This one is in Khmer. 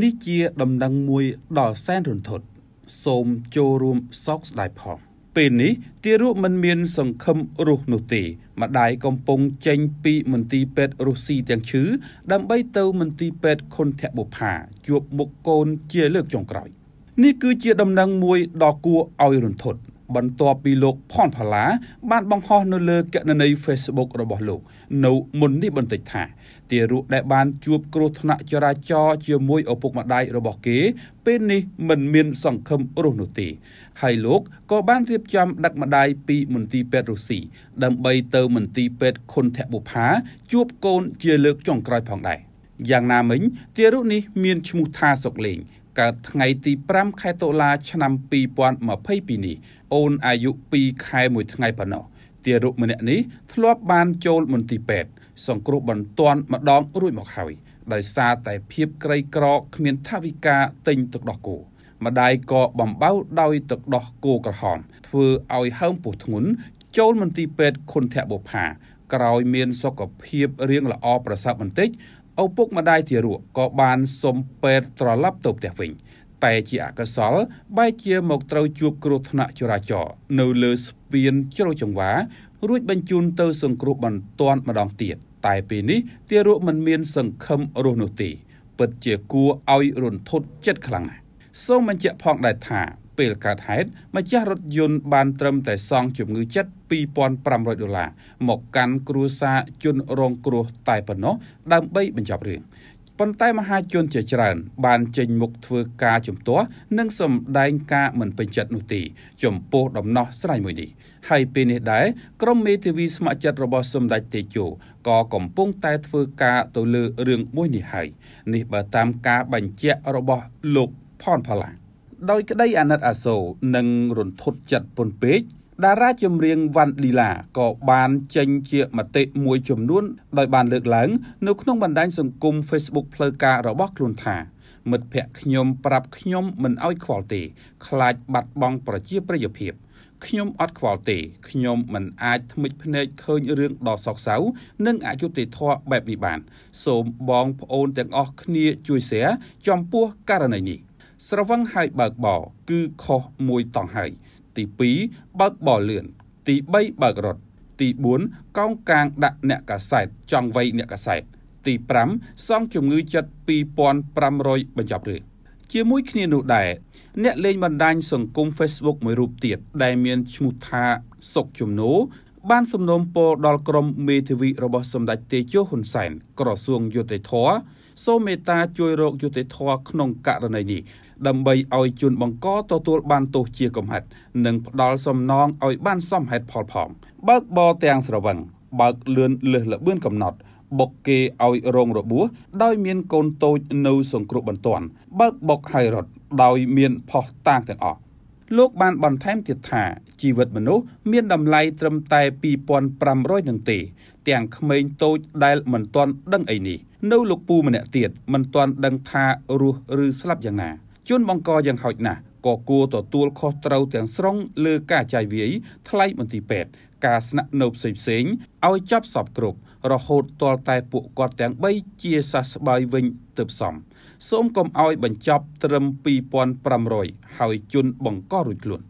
នេះជាដំណឹងមួយដល់សែនរន្ធត់សូមចូលរួមសោកស្ដាយផងពេលនេះទារកមិនមានសង្ឃឹមរស់នោះទេ ម្ដាយកំពុងចេញពីមន្ទីរពេទ្យរុស្ស៊ីទាំងឈឺដើម្បីទៅមន្ទីរពេទ្យខុនធបុផា ជួបមុខកូនជាលើកចុងក្រោយនេះគឺជាដំណឹងមួយដ៏គួរឲ្យរន្ធត់បន្ទាប់ពីលោកផនផល្លាបានបង្ហោះនៅលើគណនី Facebook របស់លោក នៅមុននេះបន្តិចថាទារកដែលបានជួបគ្រោះថ្នាក់ចរាចរណ៍ជាមួយឪពុកម្ដាយរបស់គេ ពេលនេះមិនមានសង្ឃឹមរស់នោះទេហើយលោកក៏បានរៀបចំដឹកម្ដាយពីមន្ទីរពេទ្យរុស្ស៊ីដើម្បីទៅមន្ទីរពេទ្យខុនធបុផា ជួបកូនជាលើកចុងក្រោយផងដែរយ៉ាងណាមិញទារកនេះមានឈ្មោះថាសុកលេងកើតថ្ងៃទី5ខែតុលាឆ្នាំ2022នេះអូនអាយុ2ខែមួយថ្ងៃប៉ុណ្ណោះទារុកម្នាក់នេះធ្លាប់បានចូលមន្ទីរពេទ្យសង្គ្រោះបន្ទាន់ម្ដងរួចមកហើយ ដោយសារតែភាពក្រីក្រគ្មានថវិកាទិញទឹកដោះគោម្ដាយក៏បំបៅដោយទឹកដោះគោក្រហមធ្វើឲ្យហើមពោះធ្ងន់ចូលមន្ទីរពេទ្យខុនធបុផាក្រោយមាន សុខភាពរាងល្អប្រសើរបន្តិចឪពុកម្ដាយធារៈក៏បានសុំពេទ្យត្រឡប់ទៅផ្ទះវិញតែជាអកុសលបែរជាមកត្រូវជួបគ្រោះថ្នាក់ចរាចរណ៍នៅលើស្ពានជ្រោយចង្វារួចបញ្ជូនទៅសង្គ្រោះបន្ទាន់ម្ដងទៀតតែពេលនេះទារកមិនមានសង្ឃឹមរស់នោះទេពិតជាគួរឲ្យរន្ធត់ចិត្តខ្លាំងណាស់សូមបញ្ជាក់ផងដែរថាពេលកើតហេតុម្ចាស់រថយន្តបានត្រឹមតែសងជំងឺចិត្ត2500ដុល្លារមកកាន់គ្រួសារជនរងគ្រោះតែប៉ុណ្ណោះដើម្បីបញ្ចប់រឿងប៉ុន្តែមហាជនជាច្រើន បានចេញមុខធ្វើការជំទាស់និងសម្ដែងការមិនពេញចិត្តនោះទេចំពោះដំណោះស្រាយមួយនេះហើយពេលនេះដែរក្រុមមេធាវីស្ម័គ្រចិត្តរបស់សម្ដេចតេជោក៏កំពុងតែធ្វើការទៅលើរឿងមួយនេះហើយនេះបើតាមការបញ្ជាក់របស់លោកផនផល្លាដោយក្តីអាណិតអាសូរនិងរន្ធត់ចិត្តពន់ពេកតារាចម្រៀងវ៉ាន់ឌីឡាក៏ បាន ចេញជាមតិមួយចំនួនដោយបានលើកឡើងនៅក្នុងបណ្ដាញសង្គម Facebook ផ្លូវការរបស់ខ្លួនថាមិត្តភ័ក្ដិខ្ញុំប្រាប់ខ្ញុំមិនអោយខ្វល់ទេ ខ្លាចបាត់បង់ប្រជាប្រិយភាពខ្ញុំអត់ខ្វល់ទេខ្ញុំមិនអាចថ្មិចភ្នែកឃើញរឿងដ៏សោកសៅនិងអយុត្តិធម៌បែបនេះបានសូមបងប្អូនទាំងអស់គ្នាជួយ share ចំពោះករណីនេះ ស្រវឹងហើយបើកបរគឺខុសមួយតង់ហើយទី2បើកបលឿនទី3បើករត់ ទី4កោងកាងដាក់អ្នកកាសែតចង់វៃអ្នកកាសែតទី5សង់ជំងឺចិត្ត2500បញ្ចប់រឿងជាមួយគ្នានោះដែរអ្នកលេងបណ្ដាញសង្គម Facebook មួយរូបទៀតដែលមានឈ្មោះថាសុកជំនោបានសំណូមពរដល់ក្រមមេធាវីរបស់សម្ដេចតេជោហ៊ុនសែនក្រសួងយុតិធធសូមមេត្តាជួយរកយុតិធធក្នុងករណីនេះដើម្បីឲ្យជនបង្កទទួល បានទោសជាកំហិត និងផ្ដាល់សំណងឲ្យបាន សមហេតុផលផងបើកបរទាំងស្រវឹងបើកលឿនលឹះលបឿនកំណត់បុកគេឲ្យរងរបួសដោយមានកូនតូចនៅសង្គ្រោះបន្ទាន់បើកបុកហើយរត់ដោយមានផោះតាងទាំងអស់លោកបានបន្ថែមទៀតថាជីវិតមនុស្សមានតម្លៃត្រឹមតែ2500នឹងទេ ទាំងក្មេងតូចដែលមិនទាន់ដឹងអីនេះនៅលោកពូម្នាក់ទៀតមិនទាន់ដឹងថារស់ឬស្លាប់យ៉ាងណាជួនបង្កយ៉ាងហោចណាស់ក៏គួរទទួលខុសត្រូវទាំងស្រុងលើការចាយវាយថ្លៃមន្ទីរពេទ្យការស្នាក់នៅផ្សេងផ្សេងឲ្យចប់សពគ្រប់រហូតទាល់តែពួកគាត់ទាំង3ជាសះស្បើយវិញទើបសមសូមកុំឲ្យបញ្ចប់ត្រឹម2500ហើយជន់បង្ករួចខ្លួន